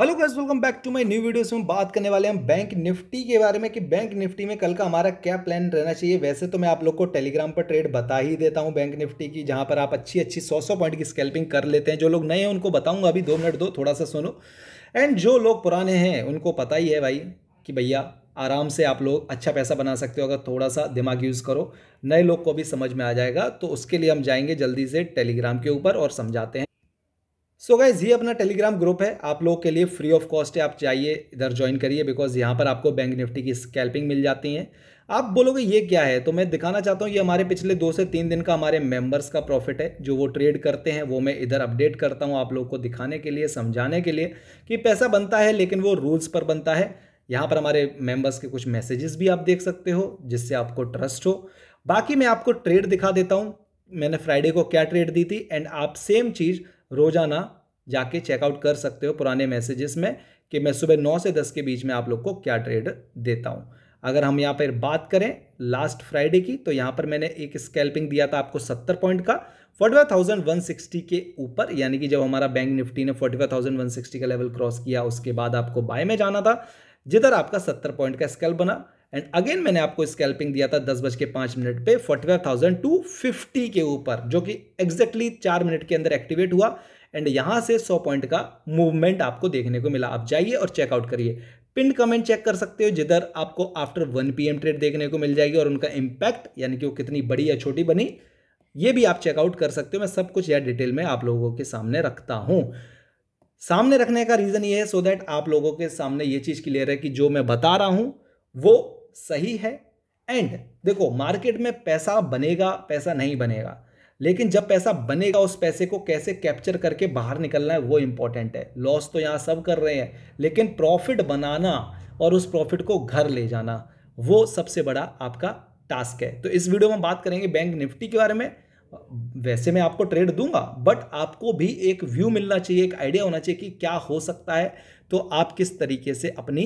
hello guys welcome back to my new video में बात करने वाले हम बैंक निफ्टी के बारे में कि बैंक निफ्टी में कल का हमारा क्या प्लान रहना चाहिए वैसे तो मैं आप लोग को टेलीग्राम पर ट्रेड बता ही देता हूं बैंक निफ्टी की जहां पर आप अच्छी अच्छी सौ सौ पॉइंट की स्कैल्पिंग कर लेते हैं जो लोग नए हैं उनको बताऊँगा अभी दो मिनट दो थोड़ा सा सुनो एंड जो लोग पुराने हैं उनको पता ही है भाई कि भैया आराम से आप लोग अच्छा पैसा बना सकते हो अगर थोड़ा सा दिमाग यूज़ करो नए लोग को भी समझ में आ जाएगा तो उसके लिए हम जाएंगे जल्दी से टेलीग्राम के ऊपर और समझाते हैं सो गाइज ये अपना टेलीग्राम ग्रुप है आप लोग के लिए फ्री ऑफ कॉस्ट है आप चाहिए इधर ज्वाइन करिए बिकॉज यहाँ पर आपको बैंक निफ्टी की स्कैल्पिंग मिल जाती है आप बोलोगे ये क्या है तो मैं दिखाना चाहता हूँ ये हमारे पिछले दो से तीन दिन का हमारे मेंबर्स का प्रॉफिट है जो वो ट्रेड करते हैं वो मैं इधर अपडेट करता हूँ आप लोग को दिखाने के लिए समझाने के लिए कि पैसा बनता है लेकिन वो रूल्स पर बनता है यहाँ पर हमारे मेंबर्स के कुछ मैसेजेस भी आप देख सकते हो जिससे आपको ट्रस्ट हो बाकी मैं आपको ट्रेड दिखा देता हूँ मैंने फ्राइडे को क्या ट्रेड दी थी एंड आप सेम चीज़ रोज़ाना जाके चेकआउट कर सकते हो पुराने मैसेजेस में कि मैं सुबह नौ से दस के बीच में आप लोग को क्या ट्रेड देता हूँ अगर हम यहाँ पर बात करें लास्ट फ्राइडे की तो यहाँ पर मैंने एक स्कैल्पिंग दिया था आपको सत्तर पॉइंट का forty five thousand one sixty के ऊपर यानी कि जब हमारा बैंक निफ्टी ने forty five thousand one sixty का लेवल क्रॉस किया उसके बाद आपको बाय में जाना था जिधर आपका सत्तर पॉइंट का स्कैल्प बना एंड अगेन मैंने आपको स्कैल्पिंग दिया था दस बज के पांच मिनट पे forty five thousand two fifty के ऊपर जो कि एग्जैक्टली चार मिनट के अंदर एक्टिवेट हुआ एंड यहां से सौ पॉइंट का मूवमेंट आपको देखने को मिला आप जाइए और चेकआउट करिए पिन कमेंट चेक कर सकते हो जिधर आपको आफ्टर वन पी ट्रेड देखने को मिल जाएगी और उनका इम्पैक्ट यानी कि वो कितनी बड़ी या छोटी बनी ये भी आप चेकआउट कर सकते हो मैं सब कुछ यह डिटेल में आप लोगों के सामने रखता हूँ सामने रखने का रीज़न ये है सो so दैट आप लोगों के सामने ये चीज़ क्लियर है कि जो मैं बता रहा हूँ वो सही है एंड देखो मार्केट में पैसा बनेगा पैसा नहीं बनेगा लेकिन जब पैसा बनेगा उस पैसे को कैसे कैप्चर करके बाहर निकलना है वो इम्पॉर्टेंट है लॉस तो यहाँ सब कर रहे हैं लेकिन प्रॉफिट बनाना और उस प्रॉफिट को घर ले जाना वो सबसे बड़ा आपका टास्क है तो इस वीडियो में बात करेंगे बैंक निफ्टी के बारे में वैसे मैं आपको ट्रेड दूंगा बट आपको भी एक व्यू मिलना चाहिए एक आइडिया होना चाहिए कि क्या हो सकता है तो आप किस तरीके से अपनी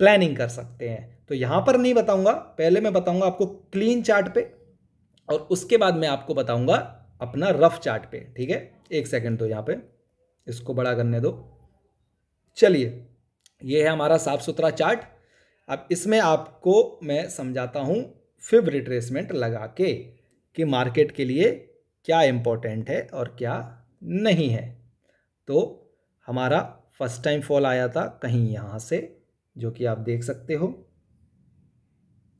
प्लानिंग कर सकते हैं तो यहाँ पर नहीं बताऊँगा पहले मैं बताऊँगा आपको क्लीन चार्ट पे और उसके बाद मैं आपको बताऊँगा अपना रफ चार्ट पे ठीक है एक सेकेंड तो यहाँ पे इसको बड़ा करने दो चलिए ये है हमारा साफ सुथरा चार्ट अब इसमें आपको मैं समझाता हूँ फिब रिट्रेसमेंट लगा के कि मार्केट के लिए क्या इम्पोर्टेंट है और क्या नहीं है तो हमारा फर्स्ट टाइम फॉल आया था कहीं यहाँ से जो कि आप देख सकते हो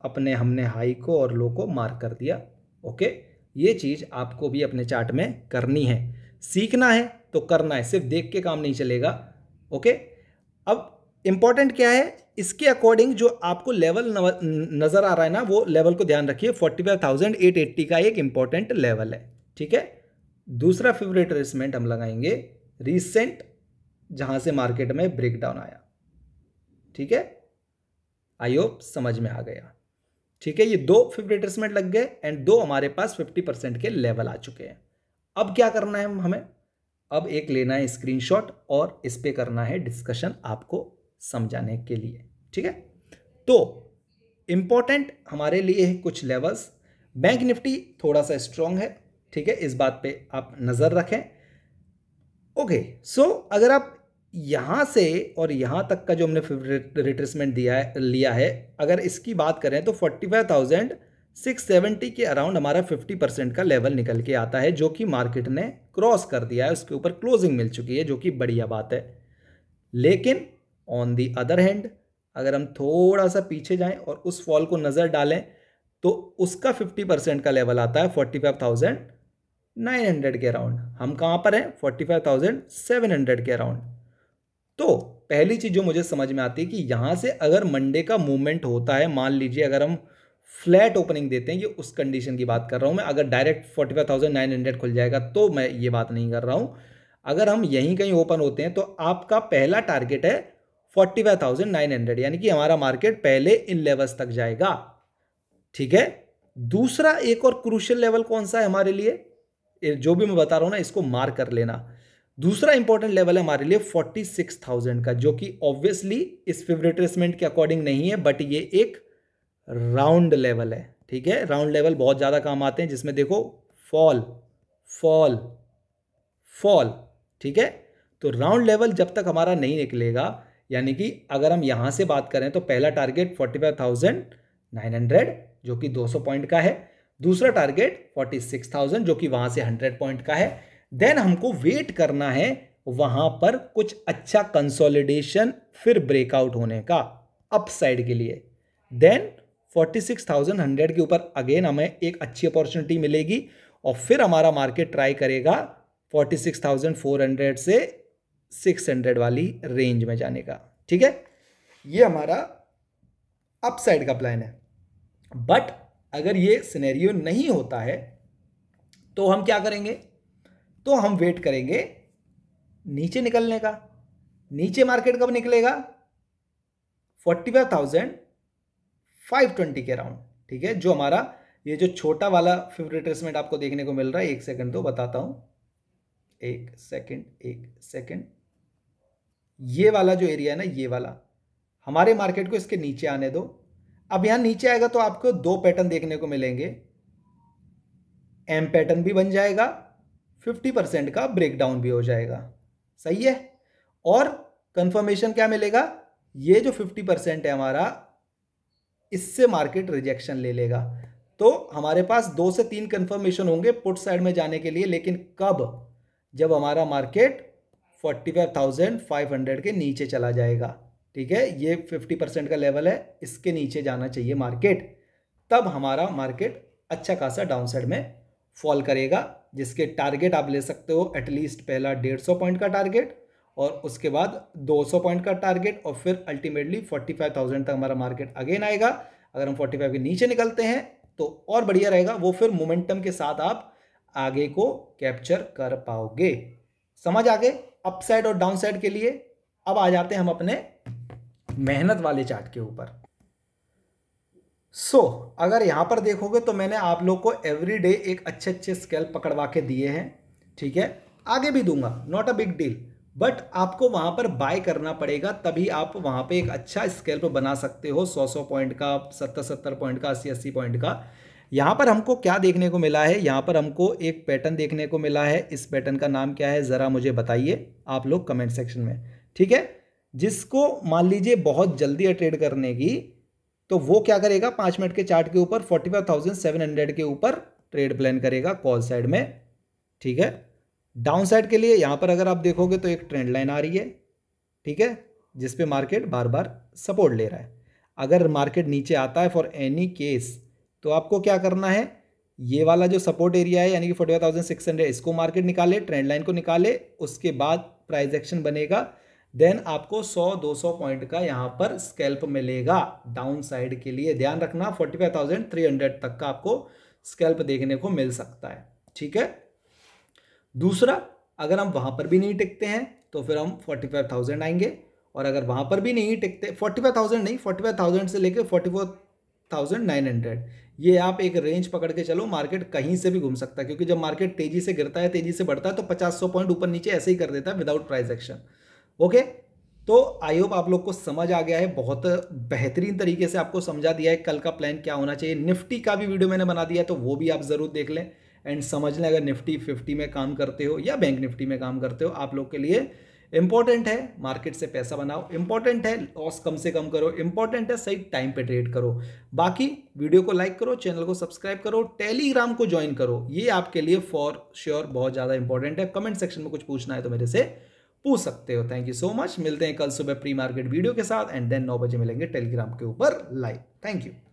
अपने हमने हाई को और लो को मार्क कर दिया ओके ये चीज़ आपको भी अपने चार्ट में करनी है सीखना है तो करना है सिर्फ देख के काम नहीं चलेगा ओके अब इम्पॉर्टेंट क्या है इसके अकॉर्डिंग जो आपको लेवल नज़र आ रहा है ना वो लेवल को ध्यान रखिए forty five thousand eight eighty का एक इंपॉर्टेंट लेवल है ठीक है दूसरा फेवरेट रेसमेंट हम लगाएंगे रिसेंट जहां से मार्केट में ब्रेकडाउन आया ठीक है आई होप समझ में आ गया ठीक है ये दो फिफ्टी लग गए एंड दो हमारे पास फिफ्टी परसेंट के लेवल आ चुके हैं अब क्या करना है हमें अब एक लेना है स्क्रीनशॉट और इस पर करना है डिस्कशन आपको समझाने के लिए ठीक है तो इम्पॉर्टेंट हमारे लिए है कुछ लेवल्स बैंक निफ्टी थोड़ा सा स्ट्रांग है ठीक है इस बात पे आप नज़र रखें ओके सो अगर आप यहाँ से और यहाँ तक का जो हमने रिट्रेसमेंट दिया है लिया है अगर इसकी बात करें तो forty five thousand six seventy के अराउंड हमारा फिफ्टी परसेंट का लेवल निकल के आता है जो कि मार्केट ने क्रॉस कर दिया है उसके ऊपर क्लोजिंग मिल चुकी है जो कि बढ़िया बात है लेकिन ऑन दी अदर हैंड अगर हम थोड़ा सा पीछे जाएं और उस फॉल को नज़र डालें तो उसका फिफ्टी परसेंट का लेवल आता है forty five thousand nine hundred के अराउंड हम कहाँ पर हैं forty five thousand seven hundred के अराउंड तो पहली चीज़ जो मुझे समझ में आती है कि यहां से अगर मंडे का मूवमेंट होता है मान लीजिए अगर हम फ्लैट ओपनिंग देते हैं ये उस कंडीशन की बात कर रहा हूं मैं अगर direct forty five thousand nine hundred खुल जाएगा तो मैं ये बात नहीं कर रहा हूं अगर हम यहीं कहीं ओपन होते हैं तो आपका पहला टारगेट है forty five thousand nine hundred यानी कि हमारा मार्केट पहले इन लेवल्स तक जाएगा ठीक है दूसरा एक और क्रूशल लेवल कौन सा है हमारे लिए जो भी मैं बता रहा हूं ना इसको मार्क कर लेना दूसरा इंपॉर्टेंट लेवल है हमारे लिए फोर्टी सिक्स थाउजेंड का जो कि ऑब्वियसली इस फेवरेटमेंट के अकॉर्डिंग नहीं है बट ये एक राउंड लेवल है ठीक है राउंड लेवल बहुत ज़्यादा काम आते हैं जिसमें देखो फॉल फॉल फॉल ठीक है तो राउंड लेवल जब तक हमारा नहीं निकलेगा यानी कि अगर हम यहां से बात करें तो पहला target forty five thousand nine hundred जो कि दो सौ पॉइंट का है दूसरा टारगेट फोर्टी सिक्स थाउजेंड जो कि वहां से हंड्रेड पॉइंट का है देन हमको वेट करना है वहां पर कुछ अच्छा कंसोलिडेशन फिर ब्रेकआउट होने का अपसाइड के लिए देन 46,100 के ऊपर अगेन हमें एक अच्छी अपॉर्चुनिटी मिलेगी और फिर हमारा मार्केट ट्राई करेगा 46,400 से 600 वाली रेंज में जाने का ठीक है ये हमारा अपसाइड का प्लान है बट अगर ये सिनेरियो नहीं होता है तो हम क्या करेंगे तो हम वेट करेंगे नीचे निकलने का नीचे मार्केट कब निकलेगा forty five thousand five twenty के अराउंड ठीक है जो हमारा ये जो छोटा वाला फिफ्थ रिट्रेसमेंट आपको देखने को मिल रहा है एक सेकंड तो बताता हूं एक सेकंड एक सेकंड ये वाला जो एरिया है ना ये वाला हमारे मार्केट को इसके नीचे आने दो अब यहां नीचे आएगा तो आपको दो पैटर्न देखने को मिलेंगे एम पैटर्न भी बन जाएगा फिफ्टी परसेंट का ब्रेकडाउन भी हो जाएगा सही है और कंफर्मेशन क्या मिलेगा ये जो फिफ्टी परसेंट है हमारा इससे मार्केट रिजेक्शन ले लेगा तो हमारे पास दो से तीन कंफर्मेशन होंगे पुट साइड में जाने के लिए लेकिन कब जब हमारा market forty five thousand five hundred के नीचे चला जाएगा ठीक है ये फिफ्टी परसेंट का लेवल है इसके नीचे जाना चाहिए मार्केट तब हमारा मार्केट अच्छा खासा डाउन साइड में फॉल करेगा जिसके टारगेट आप ले सकते हो एटलीस्ट पहला डेढ़ सौ पॉइंट का टारगेट और उसके बाद दो सौ पॉइंट का टारगेट और फिर अल्टीमेटली फोर्टी फाइव थाउजेंड तक हमारा मार्केट अगेन आएगा अगर हम फोर्टी फाइव के नीचे निकलते हैं तो और बढ़िया रहेगा वो फिर मोमेंटम के साथ आप आगे को कैप्चर कर पाओगे समझ आगे अपसाइड और डाउनसाइड के लिए अब आ जाते हैं हम अपने मेहनत वाले चार्ट के ऊपर सो so, अगर यहाँ पर देखोगे तो मैंने आप लोग को एवरी डे एक अच्छे अच्छे स्केल पकड़वा के दिए हैं ठीक है आगे भी दूंगा not a big deal but आपको वहाँ पर बाय करना पड़ेगा तभी आप वहाँ पे एक अच्छा स्केल पर बना सकते हो सौ सौ पॉइंट का सत्तर सत्तर पॉइंट का अस्सी अस्सी पॉइंट का यहाँ पर हमको क्या देखने को मिला है यहाँ पर हमको एक पैटर्न देखने को मिला है इस पैटर्न का नाम क्या है ज़रा मुझे बताइए आप लोग कमेंट सेक्शन में ठीक है जिसको मान लीजिए बहुत जल्दी अट्रेड करने की तो वो क्या करेगा पांच मिनट के चार्ट के ऊपर forty five thousand seven hundred के ऊपर ट्रेड प्लान करेगा कॉल साइड में ठीक है डाउन साइड के लिए यहां पर अगर आप देखोगे तो एक ट्रेंड लाइन आ रही है ठीक है जिसपे मार्केट बार बार सपोर्ट ले रहा है अगर मार्केट नीचे आता है फॉर एनी केस तो आपको क्या करना है ये वाला जो सपोर्ट एरिया है यानी कि forty five thousand six hundred इसको मार्केट निकाले ट्रेंड लाइन को निकाले उसके बाद प्राइजेक्शन एक्शन बनेगा देन आपको 100-200 पॉइंट का यहाँ पर स्कैल्प मिलेगा डाउन साइड के लिए ध्यान रखना 45,300 तक का आपको स्कैल्प देखने को मिल सकता है ठीक है दूसरा अगर हम वहाँ पर भी नहीं टिकते हैं तो फिर हम 45,000 आएंगे और अगर वहाँ पर भी नहीं टिकते 45,000 नहीं 45,000 से लेकर 44,900 ये आप एक रेंज पकड़ के चलो मार्केट कहीं से भी घूम सकता है क्योंकि जब मार्केट तेज़ी से गिरता है तेज़ी से बढ़ता है तो पचास सौ पॉइंट ऊपर नीचे ऐसे ही कर देता है विदाउट प्राइस एक्शन ओके तो आई होप आप लोग को समझ आ गया है बहुत बेहतरीन तरीके से आपको समझा दिया है कल का प्लान क्या होना चाहिए निफ्टी का भी वीडियो मैंने बना दिया तो वो भी आप ज़रूर देख लें एंड समझ लें अगर निफ्टी फिफ्टी में काम करते हो या बैंक निफ्टी में काम करते हो आप लोग के लिए इंपॉर्टेंट है मार्केट से पैसा बनाओ इंपॉर्टेंट है लॉस कम से कम करो इंपॉर्टेंट है सही टाइम पे ट्रेड करो बाकी वीडियो को लाइक करो चैनल को सब्सक्राइब करो टेलीग्राम को ज्वाइन करो ये आपके लिए फॉर श्योर बहुत ज़्यादा इंपॉर्टेंट है कमेंट सेक्शन में कुछ पूछना है तो मेरे से पूछ सकते हो थैंक यू सो मच मिलते हैं कल सुबह प्री मार्केट वीडियो के साथ एंड देन नौ बजे मिलेंगे टेलीग्राम के ऊपर लाइव थैंक यू